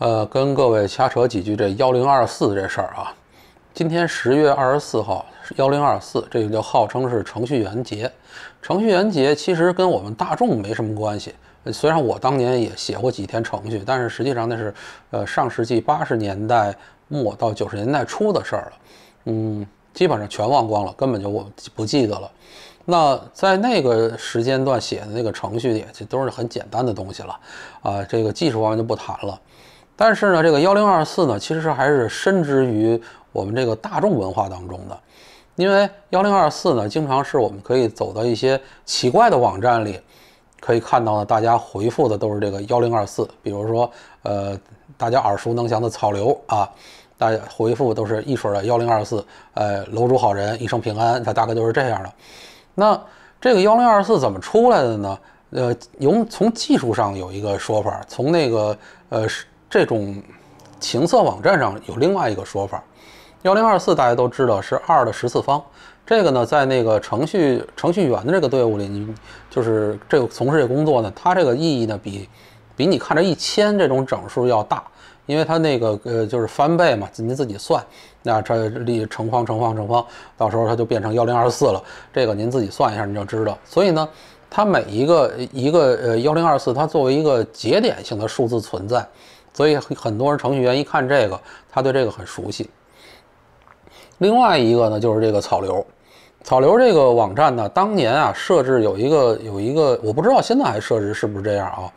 呃，跟各位瞎扯几句这幺零二四这事儿啊。今天十月二十四号，幺零二四这个就号称是程序员节。程序员节其实跟我们大众没什么关系。虽然我当年也写过几天程序，但是实际上那是呃上世纪八十年代末到九十年代初的事儿了。嗯，基本上全忘光了，根本就我不记得了。那在那个时间段写的那个程序也，这都是很简单的东西了啊。这个技术方面就不谈了。但是呢，这个幺零二四呢，其实还是深植于我们这个大众文化当中的，因为幺零二四呢，经常是我们可以走到一些奇怪的网站里，可以看到呢，大家回复的都是这个幺零二四，比如说，呃，大家耳熟能详的草榴啊，大家回复都是一水的幺零二四，呃，楼主好人一生平安，它大概都是这样的。那这个幺零二四怎么出来的呢？呃，有从技术上有一个说法，从那个呃是。这种情色网站上有另外一个说法，幺零二四大家都知道是二的十次方。这个呢，在那个程序程序员的这个队伍里，你就是这个从事这工作呢，它这个意义呢，比比你看着一千这种整数要大，因为它那个呃就是翻倍嘛，您自己算，那这里乘方乘方乘方，到时候它就变成幺零二四了。这个您自己算一下，你就知道。所以呢，它每一个一个呃幺零二四，它作为一个节点性的数字存在。所以很多人程序员一看这个，他对这个很熟悉。另外一个呢，就是这个草流，草流这个网站呢，当年啊设置有一个有一个，我不知道现在还设置是不是这样啊，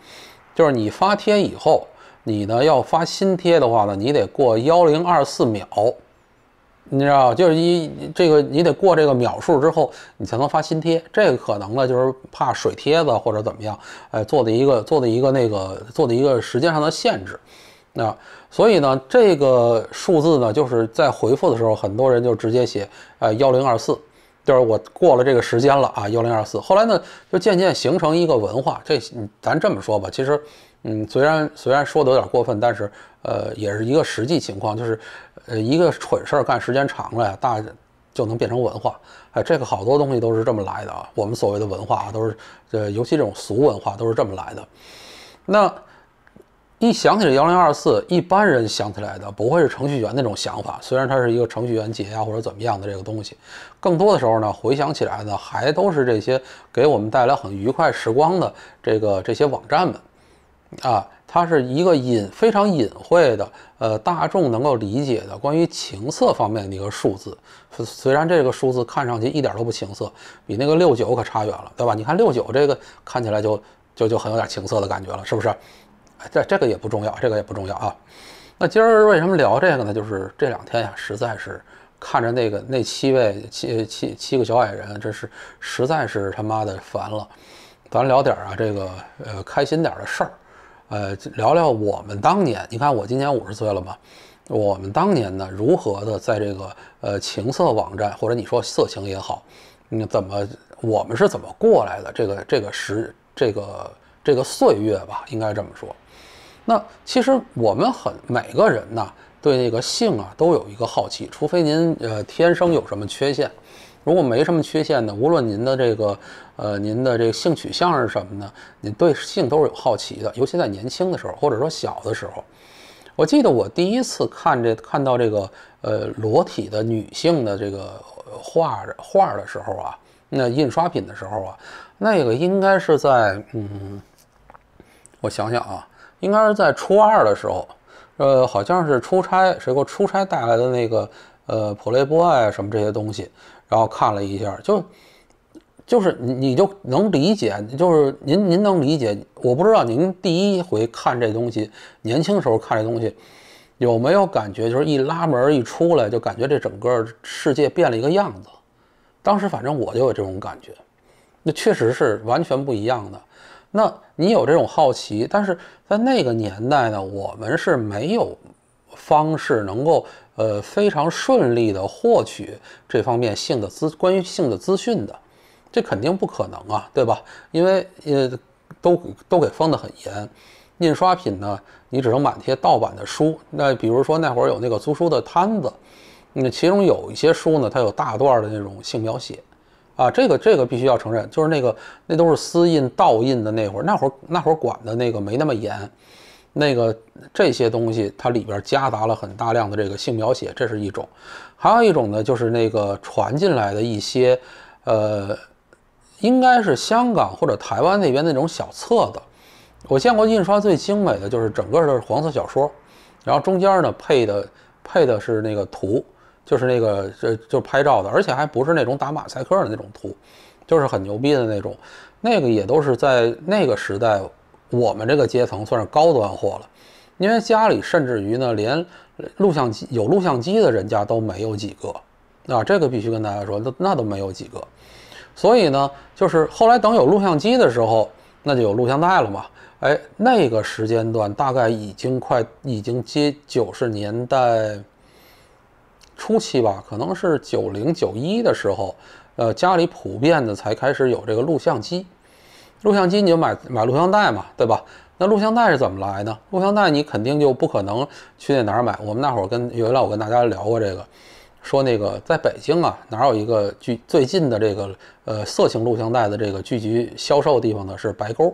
就是你发帖以后，你呢要发新帖的话呢，你得过幺零二四秒。你知道，就是一这个你得过这个秒数之后，你才能发新贴。这个可能呢，就是怕水贴子或者怎么样，哎，做的一个做的一个那个做的一个时间上的限制。那所以呢，这个数字呢，就是在回复的时候，很多人就直接写呃幺零二四，就是我过了这个时间了啊幺零二四。后来呢，就渐渐形成一个文化。这咱这么说吧，其实，嗯，虽然虽然说的有点过分，但是呃，也是一个实际情况，就是。呃，一个蠢事儿干时间长了，呀，大就能变成文化。哎，这个好多东西都是这么来的啊。我们所谓的文化，都是呃，尤其这种俗文化，都是这么来的。那一想起这幺零二四，一般人想起来的不会是程序员那种想法，虽然它是一个程序员解压或者怎么样的这个东西。更多的时候呢，回想起来的还都是这些给我们带来很愉快时光的这个这些网站们，啊。它是一个隐非常隐晦的，呃，大众能够理解的关于情色方面的一个数字。虽然这个数字看上去一点都不情色，比那个六九可差远了，对吧？你看六九这个看起来就就就很有点情色的感觉了，是不是？这这个也不重要，这个也不重要啊。那今儿为什么聊这个呢？就是这两天呀，实在是看着那个那七位七七七个小矮人，真是实在是他妈的烦了。咱聊点儿啊，这个呃开心点儿的事儿。呃，聊聊我们当年。你看，我今年五十岁了嘛。我们当年呢，如何的在这个呃情色网站，或者你说色情也好，你怎么我们是怎么过来的？这个这个时，这个这个岁月吧，应该这么说。那其实我们很每个人呢，对那个性啊都有一个好奇，除非您呃天生有什么缺陷。如果没什么缺陷呢，无论您的这个。呃，您的这个性取向是什么呢？您对性都是有好奇的，尤其在年轻的时候，或者说小的时候。我记得我第一次看这看到这个呃裸体的女性的这个画画的时候啊，那印刷品的时候啊，那个应该是在嗯，我想想啊，应该是在初二的时候，呃，好像是出差，谁给我出差带来的那个呃普雷布埃什么这些东西，然后看了一下就。就是你就能理解，就是您您能理解。我不知道您第一回看这东西，年轻时候看这东西，有没有感觉？就是一拉门一出来，就感觉这整个世界变了一个样子。当时反正我就有这种感觉，那确实是完全不一样的。那你有这种好奇，但是在那个年代呢，我们是没有方式能够呃非常顺利的获取这方面性的资关于性的资讯的。这肯定不可能啊，对吧？因为呃，都都给封得很严。印刷品呢，你只能买些盗版的书。那比如说那会儿有那个租书的摊子，那其中有一些书呢，它有大段的那种性描写，啊，这个这个必须要承认，就是那个那都是私印盗印的。那会儿那会儿那会儿管的那个没那么严，那个这些东西它里边夹杂了很大量的这个性描写，这是一种。还有一种呢，就是那个传进来的一些呃。应该是香港或者台湾那边那种小册子，我见过印刷最精美的就是整个的黄色小说，然后中间呢配的配的是那个图，就是那个就就拍照的，而且还不是那种打马赛克的那种图，就是很牛逼的那种。那个也都是在那个时代，我们这个阶层算是高端货了，因为家里甚至于呢连录像机有录像机的人家都没有几个，那这个必须跟大家说，那那都没有几个。所以呢，就是后来等有录像机的时候，那就有录像带了嘛。哎，那个时间段大概已经快已经接九十年代初期吧，可能是九零九一的时候，呃，家里普遍的才开始有这个录像机。录像机你就买买录像带嘛，对吧？那录像带是怎么来呢？录像带你肯定就不可能去那哪儿买。我们那会儿跟原来我跟大家聊过这个。说那个在北京啊，哪有一个聚最近的这个呃色情录像带的这个聚集销售地方呢？是白沟，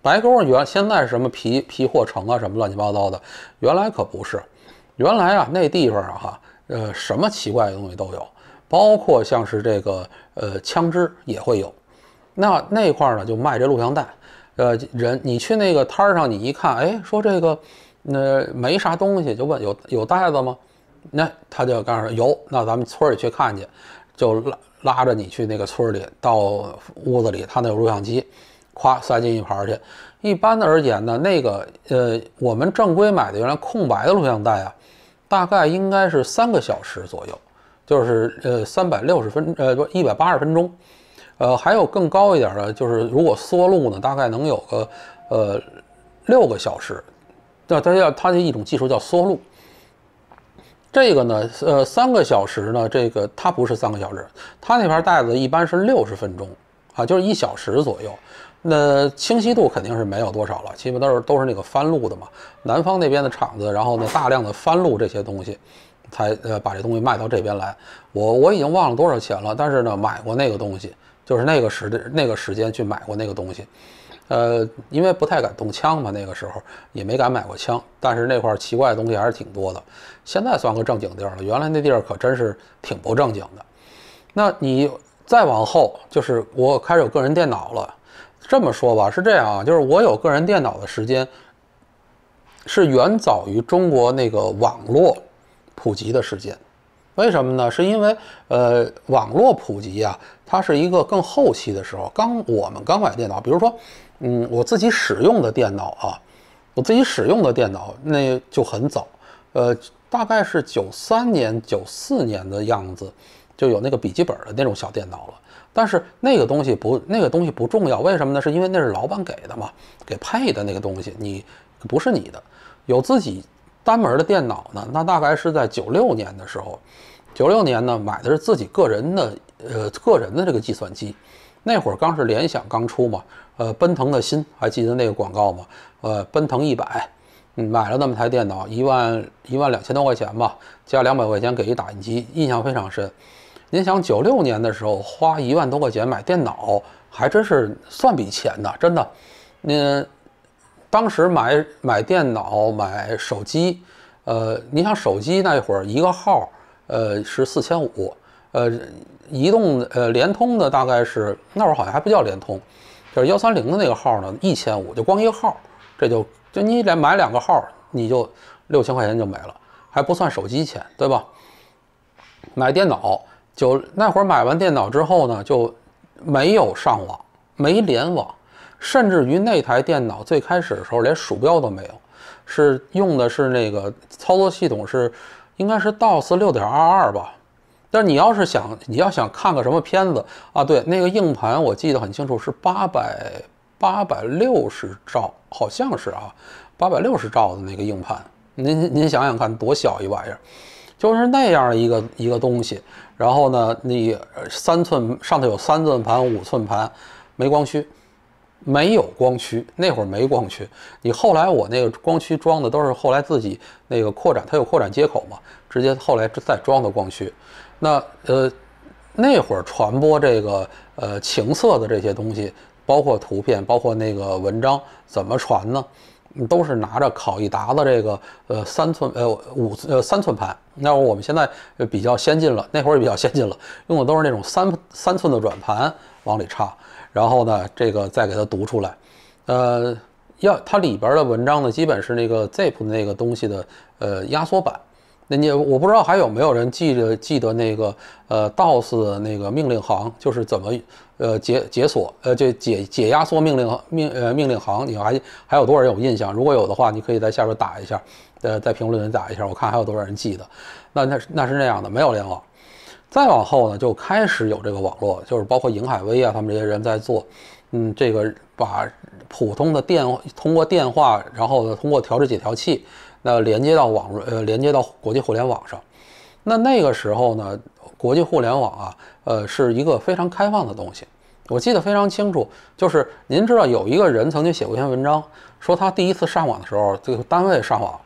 白沟原现在什么皮皮货城啊什么乱七八糟的，原来可不是，原来啊那地方啊哈，呃什么奇怪的东西都有，包括像是这个呃枪支也会有，那那块儿呢就卖这录像带，呃人你去那个摊儿上你一看，哎说这个那没啥东西，就问有有袋子吗？那他就告诉说有，那咱们村里去看去，就拉拉着你去那个村里，到屋子里，他那有录像机，咵塞进一盘去。一般的而言呢，那个呃，我们正规买的原来空白的录像带啊，大概应该是三个小时左右，就是呃三百六十分呃不一百八十分钟，呃还有更高一点的，就是如果缩录呢，大概能有个呃六个小时，那它叫它的一种技术叫缩录。这个呢，呃，三个小时呢，这个它不是三个小时，它那盘带子一般是六十分钟啊，就是一小时左右。那清晰度肯定是没有多少了，基本都是都是那个翻录的嘛。南方那边的厂子，然后呢大量的翻录这些东西，才呃把这东西卖到这边来。我我已经忘了多少钱了，但是呢买过那个东西，就是那个时的那个时间去买过那个东西。呃，因为不太敢动枪嘛，那个时候也没敢买过枪，但是那块奇怪的东西还是挺多的。现在算个正经地儿了，原来那地儿可真是挺不正经的。那你再往后，就是我开始有个人电脑了。这么说吧，是这样啊，就是我有个人电脑的时间，是远早于中国那个网络普及的时间。为什么呢？是因为呃，网络普及啊，它是一个更后期的时候。刚我们刚买电脑，比如说，嗯，我自己使用的电脑啊，我自己使用的电脑那就很早，呃，大概是九三年、九四年的样子，就有那个笔记本的那种小电脑了。但是那个东西不，那个东西不重要，为什么呢？是因为那是老板给的嘛，给配的那个东西，你不是你的。有自己单门的电脑呢，那大概是在九六年的时候。九六年呢，买的是自己个人的，呃，个人的这个计算机，那会儿刚是联想刚出嘛，呃，奔腾的新，还记得那个广告吗？呃，奔腾一百，买了那么台电脑，一万一万两千多块钱吧，加两百块钱给一打印机，印象非常深。您想，九六年的时候花一万多块钱买电脑，还真是算笔钱呢，真的。您当时买买电脑买手机，呃，您想手机那会儿一个号。呃，是四千五，呃，移动呃，联通的大概是那会儿好像还不叫联通，就是幺三零的那个号呢，一千五就光一个号，这就就你得买两个号，你就六千块钱就没了，还不算手机钱，对吧？买电脑就那会儿买完电脑之后呢，就没有上网，没联网，甚至于那台电脑最开始的时候连鼠标都没有，是用的是那个操作系统是。应该是 DOS 六点二二吧，但你要是想，你要想看个什么片子啊？对，那个硬盘我记得很清楚，是八百八百六十兆，好像是啊，八百六十兆的那个硬盘。您您想想看，多小一玩意儿，就是那样的一个一个东西。然后呢，你三寸上头有三寸盘，五寸盘，没光驱。没有光驱，那会儿没光驱。你后来我那个光驱装的都是后来自己那个扩展，它有扩展接口嘛，直接后来再装的光驱。那呃，那会儿传播这个呃情色的这些东西，包括图片，包括那个文章，怎么传呢？都是拿着考一达的这个呃三寸呃五呃三寸盘。那会儿我们现在比较先进了，那会儿也比较先进了，用的都是那种三三寸的软盘往里插。然后呢，这个再给它读出来，呃，要它里边的文章呢，基本是那个 zip 那个东西的呃压缩版。那你我不知道还有没有人记着记得那个呃 dos 那个命令行，就是怎么呃解解锁呃就解解压缩命令命呃命令行，你还还有多少人有印象？如果有的话，你可以在下边打一下，呃，在评论里打一下，我看还有多少人记得。那那是那是那样的，没有联网。再往后呢，就开始有这个网络，就是包括尹海威啊，他们这些人在做，嗯，这个把普通的电通过电话，然后呢通过调制解调器，那连接到网呃，连接到国际互联网上。那那个时候呢，国际互联网啊，呃，是一个非常开放的东西。我记得非常清楚，就是您知道有一个人曾经写过一篇文章，说他第一次上网的时候，这个单位上网，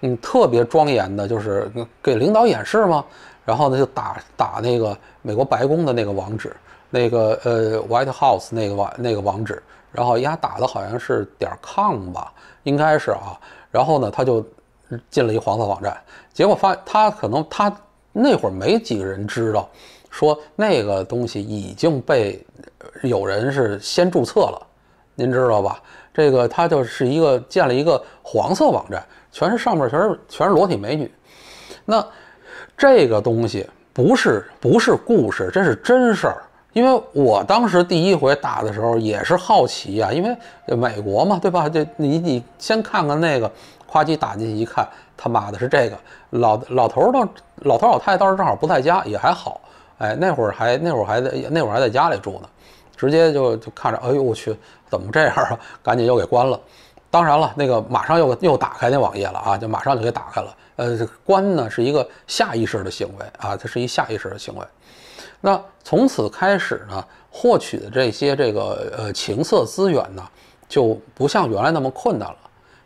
嗯，特别庄严的，就是给领导演示吗？然后呢，就打打那个美国白宫的那个网址，那个呃，White House 那个网那个网址，然后他打的好像是点 com 吧，应该是啊。然后呢，他就进了一个黄色网站，结果发他可能他那会儿没几个人知道，说那个东西已经被有人是先注册了，您知道吧？这个他就是一个建了一个黄色网站，全是上面全是全是裸体美女，那。这个东西不是不是故事，这是真事儿。因为我当时第一回打的时候也是好奇呀，因为美国嘛，对吧？这你你先看看那个，夸叽打进去一看，他妈的是这个老老头儿倒老头儿老太太倒是正好不在家，也还好。哎，那会儿还那会儿还在那会儿还在家里住呢，直接就就看着，哎呦我去，怎么这样啊？赶紧又给关了。当然了，那个马上又又打开那网页了啊，就马上就给打开了。呃，官呢是一个下意识的行为啊，它是一下意识的行为。那从此开始呢，获取的这些这个呃情色资源呢，就不像原来那么困难了。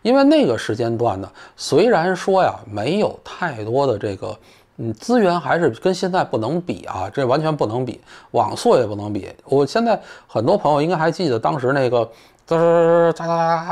因为那个时间段呢，虽然说呀，没有太多的这个嗯资源，还是跟现在不能比啊，这完全不能比，网速也不能比。我现在很多朋友应该还记得当时那个。滋滋哒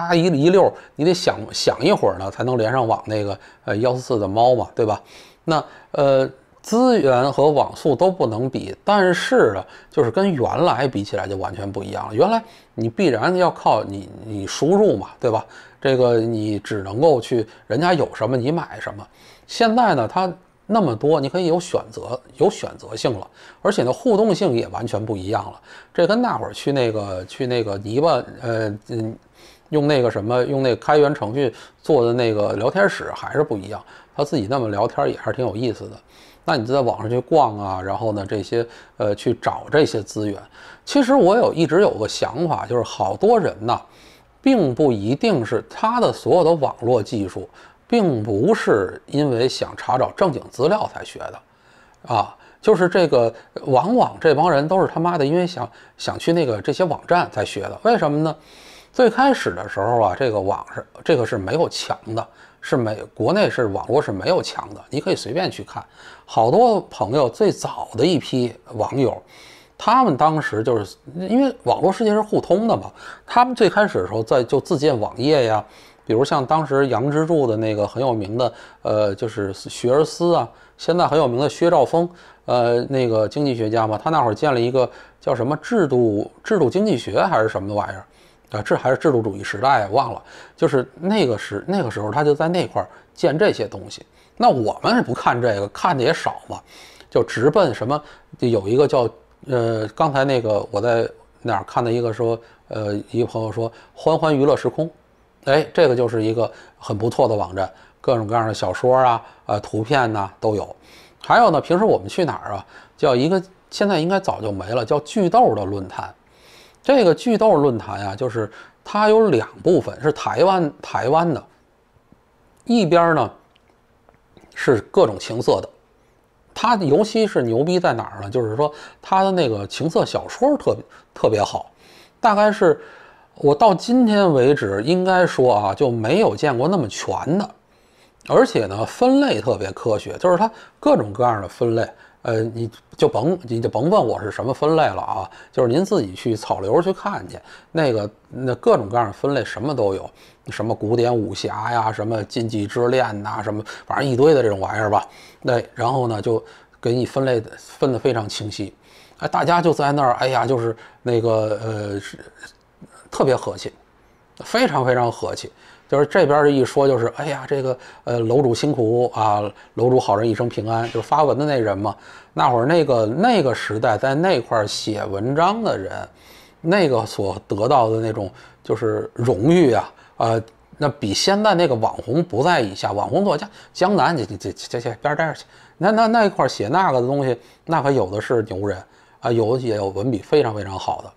哒一溜一溜，你得想想一会儿呢，才能连上网那个呃幺四四的猫嘛，对吧？那呃资源和网速都不能比，但是呢，就是跟原来比起来就完全不一样了。原来你必然要靠你你输入嘛，对吧？这个你只能够去人家有什么你买什么。现在呢，它。那么多，你可以有选择，有选择性了，而且呢，互动性也完全不一样了。这跟那会儿去那个去那个泥巴，呃嗯，用那个什么用那个开源程序做的那个聊天室还是不一样。他自己那么聊天也还是挺有意思的。那你就在网上去逛啊，然后呢这些呃去找这些资源。其实我有一直有个想法，就是好多人呢，并不一定是他的所有的网络技术。并不是因为想查找正经资料才学的，啊，就是这个，往往这帮人都是他妈的，因为想想去那个这些网站才学的。为什么呢？最开始的时候啊，这个网是这个是没有墙的，是没国内是网络是没有墙的，你可以随便去看。好多朋友最早的一批网友，他们当时就是因为网络世界是互通的嘛，他们最开始的时候在就自建网页呀。比如像当时杨之柱的那个很有名的，呃，就是学而思啊，现在很有名的薛兆丰，呃，那个经济学家嘛，他那会儿建了一个叫什么制度制度经济学还是什么的玩意儿，啊，这还是制度主义时代，忘了，就是那个时那个时候他就在那块儿建这些东西。那我们不看这个，看的也少嘛，就直奔什么，有一个叫呃，刚才那个我在哪儿看到一个说，呃，一个朋友说欢欢娱乐时空。哎，这个就是一个很不错的网站，各种各样的小说啊、呃，图片呐都有。还有呢，平时我们去哪儿啊？叫一个，现在应该早就没了，叫“巨豆”的论坛。这个“巨豆”论坛呀，就是它有两部分，是台湾台湾的。一边呢是各种情色的，它尤其是牛逼在哪儿呢？就是说它的那个情色小说特特别好，大概是。我到今天为止，应该说啊，就没有见过那么全的，而且呢，分类特别科学，就是它各种各样的分类，呃，你就甭你就甭问我是什么分类了啊，就是您自己去草流去看去，那个那各种各样的分类什么都有，什么古典武侠呀，什么禁忌之恋呐，什么反正一堆的这种玩意儿吧，那然后呢，就给你分类分得非常清晰，哎，大家就在那儿，哎呀，就是那个呃是。特别和气，非常非常和气，就是这边的一说就是，哎呀，这个呃楼主辛苦啊，楼主好人一生平安，就发文的那人嘛。那会儿那个那个时代，在那块写文章的人，那个所得到的那种就是荣誉啊，呃，那比现在那个网红不在以下，网红作家江南这这这些边儿着去，那那那一块写那个的东西，那可有的是牛人啊，有也有文笔非常非常好的。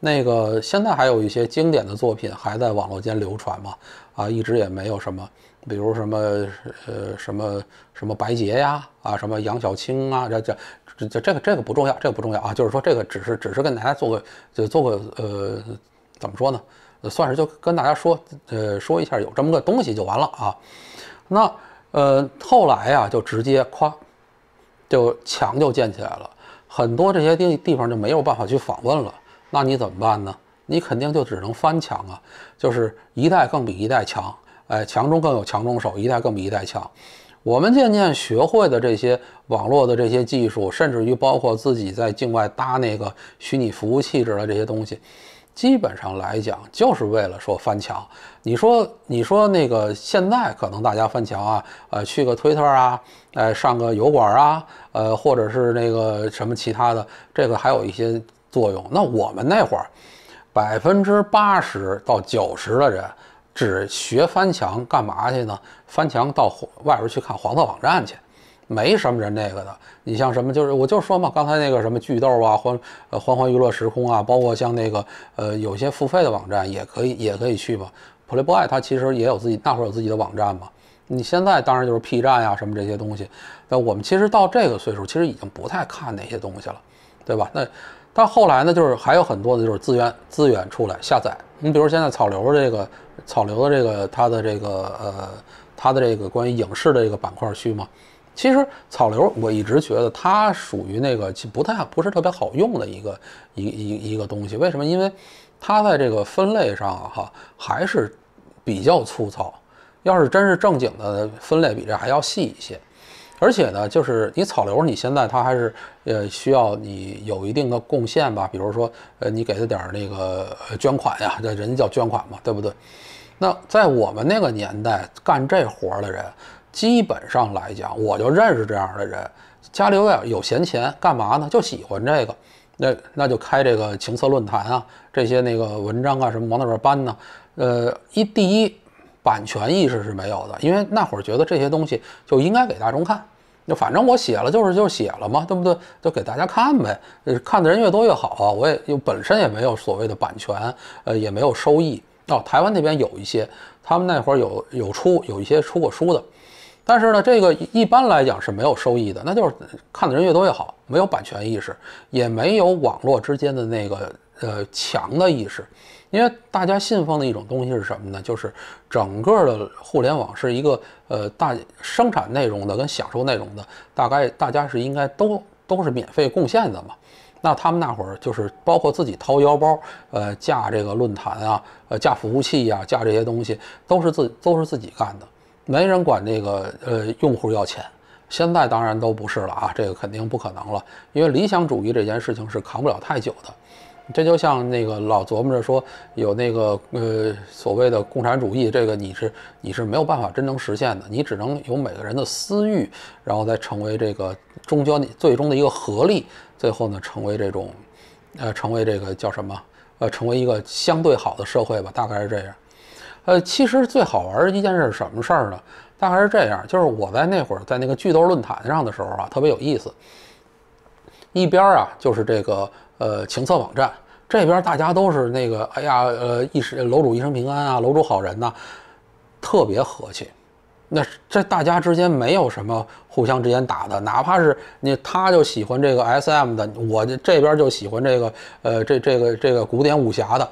那个现在还有一些经典的作品还在网络间流传嘛？啊，一直也没有什么，比如什么呃什么什么白洁呀，啊什么杨小青啊，这这这这这个这个不重要，这个不重要啊。就是说这个只是只是跟大家做个就做个呃怎么说呢？算是就跟大家说呃说一下有这么个东西就完了啊。那呃后来呀就直接夸就墙就建起来了，很多这些地地方就没有办法去访问了。那你怎么办呢？你肯定就只能翻墙啊，就是一代更比一代强，哎，强中更有强中手，一代更比一代强。我们渐渐学会的这些网络的这些技术，甚至于包括自己在境外搭那个虚拟服务器之类的这些东西，基本上来讲就是为了说翻墙。你说，你说那个现在可能大家翻墙啊，呃，去个推特啊，呃，上个油管啊，呃，或者是那个什么其他的，这个还有一些。作用那我们那会儿百分之八十到九十的人只学翻墙干嘛去呢？翻墙到外边去看黄色网站去，没什么人那个的。你像什么就是我就说嘛，刚才那个什么剧豆啊，欢呃欢欢娱乐时空啊，包括像那个呃有些付费的网站也可以也可以去嘛。Playboy 它其实也有自己那会儿有自己的网站嘛。你现在当然就是 P 站呀什么这些东西。但我们其实到这个岁数，其实已经不太看那些东西了。对吧？那到后来呢？就是还有很多的，就是资源资源出来下载。你比如现在草流的这个草流的这个它的这个呃它的这个关于影视的这个板块儿嘛？其实草流我一直觉得它属于那个不太不是特别好用的一个一一一个东西。为什么？因为它在这个分类上哈还是比较粗糙。要是真是正经的分类，比这还要细一些。而且呢，就是你草流，你现在他还是，呃，需要你有一定的贡献吧？比如说，呃，你给他点儿那个捐款呀，这人家叫捐款嘛，对不对？那在我们那个年代干这活的人，基本上来讲，我就认识这样的人，家里有点有闲钱，干嘛呢？就喜欢这个，那那就开这个情色论坛啊，这些那个文章啊什么往那边搬呢？呃，一第一。版权意识是没有的，因为那会儿觉得这些东西就应该给大众看，那反正我写了就是就写了嘛，对不对？就给大家看呗，呃，看的人越多越好啊。我也又本身也没有所谓的版权，呃，也没有收益。哦，台湾那边有一些，他们那会儿有有出有一些出过书的，但是呢，这个一般来讲是没有收益的，那就是看的人越多越好，没有版权意识，也没有网络之间的那个呃强的意识。因为大家信奉的一种东西是什么呢？就是整个的互联网是一个呃大生产内容的跟享受内容的，大概大家是应该都都是免费贡献的嘛。那他们那会儿就是包括自己掏腰包，呃架这个论坛啊，呃架服务器呀，架这些东西都是自都是自己干的，没人管那个呃用户要钱。现在当然都不是了啊，这个肯定不可能了，因为理想主义这件事情是扛不了太久的。这就像那个老琢磨着说有那个呃所谓的共产主义，这个你是你是没有办法真能实现的，你只能有每个人的私欲，然后再成为这个中间最终的一个合力，最后呢成为这种，呃，成为这个叫什么？呃，成为一个相对好的社会吧，大概是这样。呃，其实最好玩的一件事什么事儿呢？大概是这样，就是我在那会儿在那个巨豆论坛上的时候啊，特别有意思。一边啊就是这个。呃，情色网站这边大家都是那个，哎呀，呃，一时楼主一生平安啊，楼主好人呐，特别和气。那这大家之间没有什么互相之间打的，哪怕是你他就喜欢这个 S M 的，我这边就喜欢这个，呃，这这个这个古典武侠的，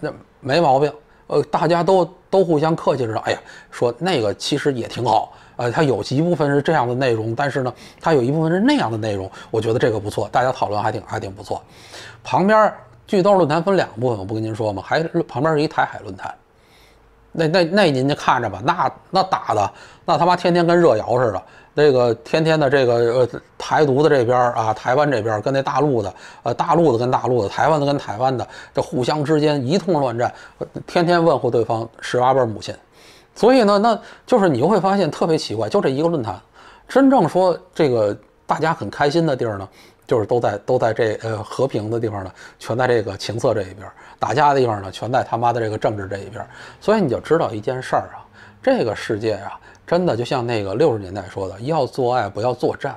那没毛病。呃，大家都都互相客气着，哎呀，说那个其实也挺好，呃，它有一部分是这样的内容，但是呢，它有一部分是那样的内容，我觉得这个不错，大家讨论还挺还挺不错。旁边剧豆论坛分两个部分，我不跟您说吗？还旁边是一台海论坛，那那那您就看着吧，那那打的那他妈天天跟热窑似的。这个天天的这个呃台独的这边啊，台湾这边跟那大陆的，呃大陆的跟大陆的，台湾的跟台湾的，这互相之间一通乱战，天天问候对方十八辈母亲。所以呢，那就是你会发现特别奇怪，就这一个论坛，真正说这个大家很开心的地儿呢，就是都在都在这呃和平的地方呢，全在这个情色这一边，打架的地方呢，全在他妈的这个政治这一边。所以你就知道一件事儿啊，这个世界啊。真的就像那个六十年代说的，要做爱不要作战，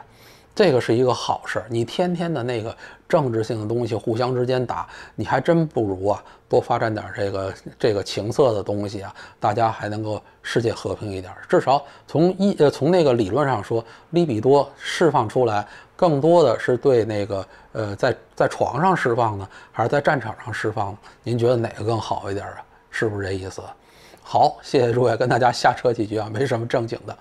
这个是一个好事。你天天的那个政治性的东西互相之间打，你还真不如啊，多发展点这个这个情色的东西啊，大家还能够世界和平一点。至少从一呃从那个理论上说，利比多释放出来，更多的是对那个呃在在床上释放呢，还是在战场上释放？您觉得哪个更好一点啊？是不是这意思？好，谢谢诸位，跟大家瞎扯几句啊，没什么正经的。